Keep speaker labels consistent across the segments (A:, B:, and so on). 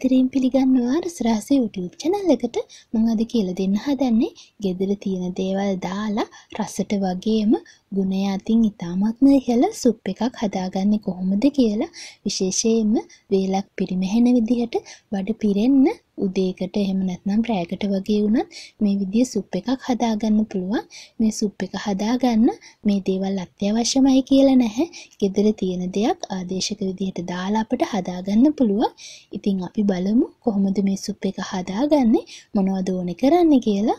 A: ආදරයෙන් පිළිගන්නවා රසරාස YouTube channel එකට මම අද කියලා දෙන්න හදන්නේ gedara තියෙන දේවල් දාලා රසට වගේම ගුණය අතින් ඉතාමත්ම ඉහළ සුප් එකක් හදාගන්නේ කොහොමද කියලා විශේෂයෙන්ම වේලක් පිරිමහෙන විදිහට බඩ පිරෙන්න උදේකට එහෙම නැත්නම් රෑකට වගේ වුණත් මේ විදිහේ සුප් එකක් හදාගන්න පුළුවන්. මේ සුප් එක හදාගන්න මේ දේවල් අත්‍යවශ්‍යමයි කියලා නැහැ. ගෙදර තියෙන දෙයක් ආදේශක විදිහට දාලා අපිට හදාගන්න පුළුවන්. ඉතින් අපි බලමු කොහොමද මේ සුප් එක හදාගන්නේ මොනවද ඕනේ කරන්නේ කියලා.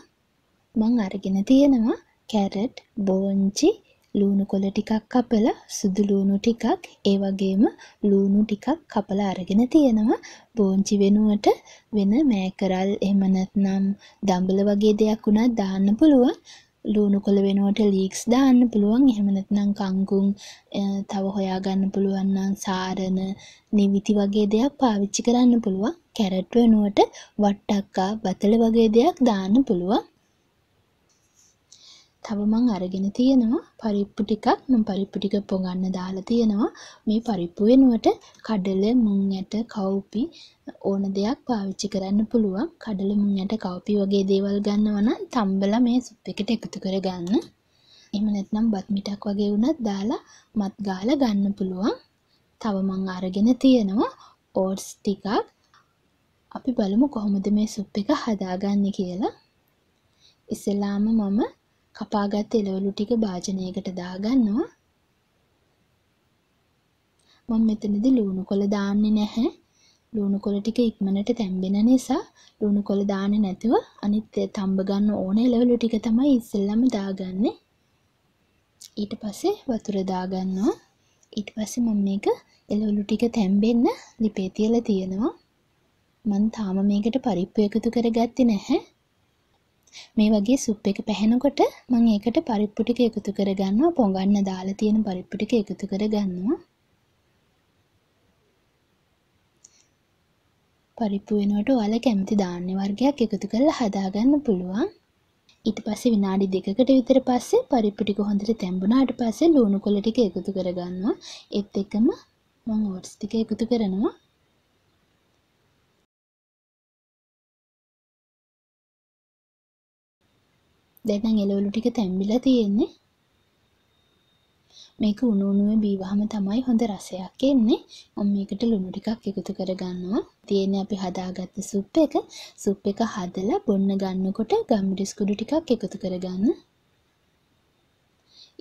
A: මං අරගෙන තියෙනවා කැරට්, බෝංචි, ලූණු කොළ ටිකක් කපලා සුදු ලූණු ටිකක් ඒ වගේම ලූණු ටිකක් කපලා අරගෙන තියෙනවා බෝංචි වෙනුවට වෙන මෑකරල් එහෙම නැත්නම් දඹල වගේ දෙයක් උනත් දාන්න පුළුවන් ලූණු කොළ වෙනුවට ලීක්ස් දාන්න පුළුවන් එහෙම නැත්නම් කංගුම් තව හොයාගන්න පුළුවන් නම් සාරණ නිවිති වගේ දෙයක් පාවිච්චි කරන්න පුළුවන් කැරට් වෙනුවට වට්ටක්කා බතල වගේ දෙයක් දාන්න පුළුවන් තව මං අරගෙන තියෙනවා පරිප්පු ටිකක් මම පරිප්පු ටික පොගන්න දාලා තියෙනවා මේ පරිප්පු වෙනුවට කඩල මුං ඇට කව්පි ඕන දෙයක් පාවිච්චි කරන්න පුළුවන් කඩල මුං ඇට කව්පි වගේ දේවල් ගන්නවා නම් තම්බලා මේ සුප් එකට එකතු කරගන්න එහෙම නැත්නම් බත් මිටක් වගේ වුණත් දාලා මත් ගාලා ගන්න පුළුවන් තව මං අරගෙන තියෙනවා ඕට්ස් ටිකක් අපි බලමු කොහොමද මේ සුප් එක හදාගන්නේ කියලා ඉස්සෙල්ලාම මම කපාගත් එළවලු ටික භාජනයකට දාගන්නවා. මම මෙතනදි ලුණු කොළ දාන්නේ නැහැ. ලුණු කොළ ටික ඉක්මනට තැම්බෙන නිසා ලුණු කොළ දාන්නේ නැතුව අනිත් තඹ ගන්න ඕන එළවලු ටික තමයි ඉස්සෙල්ලම දාගන්නේ. ඊට පස්සේ වතුර දාගන්නවා. ඊට පස්සේ මම මේක එළවලු ටික තැම්බෙන්න ලිපේ තියලා තියෙනවා. මම තාම මේකට පරිප්පු එකතු කරගත්තේ නැහැ. මේ වගේ සුප් එක පැහෙනකොට මම ඒකට පරිප්පු ටික එකතු කරගන්නවා පොඟන්න දාලා තියෙන පරිප්පු ටික එකතු කරගන්නවා පරිප්පු වෙනුවට ඔයාලා කැමති ධාන්‍ය වර්ගයක් එකතු කරලා හදාගන්න පුළුවන් ඊට පස්සේ විනාඩි දෙකකට විතර පස්සේ පරිප්පු ටික හොඳට තැඹුණාට පස්සේ ලුණු කොළ ටික එකතු කරගන්නවා ඒත් එක්කම මම ඕට්ස් ටික එකතු කරනවා දැන් එළවලු ටික තැම්බිලා තියෙන්නේ. මේක උණු උණුවේ බීවහම තමයි හොඳ රසයක් එන්නේ. මම මේකට ලුණු ටිකක් එකතු කරගන්නවා. තියෙන්නේ අපි හදාගත්ත සුප් එක. සුප් එක හදලා බොන්න ගන්නකොට ගම්බිරිස් කුඩු ටිකක් එකතු කරගන්න.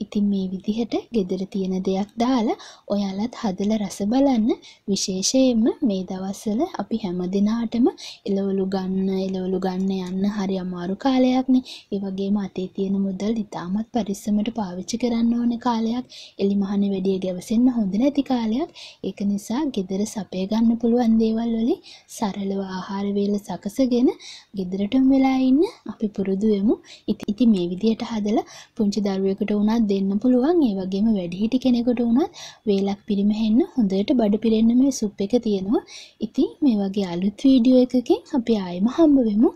A: ඉතින් මේ විදිහට ගෙදර තියෙන දෙයක් දාලා ඔයාලත් හදල රස බලන්න විශේෂයෙන්ම මේ දවස්සල අපි හැම දෙනාටම එලවලු ගන්න එලවලු ගන්න යන්න හරි අමාරු කාලයක්න ඒවගේ මතේ තියෙන මුදල් ඉතාමත් පරිස්සමට පාවිච්චි කරන්න ඕන කාලයක් එලි මහන වැඩිය ගැවසෙන්න්න හොඳ නැති කාලයක් ඒක නිසා ගෙදර සපය ගන්න පුළුවන් දේවල් වලින් සරලව ආහාරවේල සකසගෙන ගෙදරටම වෙලා ඉන්න අපි පුරුදුවමු ඉති මේ විදියට හදලා පුංචි දරුවකට වුණත් දෙන්න පුළුවන් ඒ වගේම වැඩිහිටි කෙනෙකුට වුණත් වේලක් පිරිමහෙන්න හොඳට බඩ පිරෙන්න මේ සුප් එක තියෙනවා ඉතින් මේ වගේ අලුත් වීඩියෝ එකකින් අපි ආයෙම හම්බ වෙමු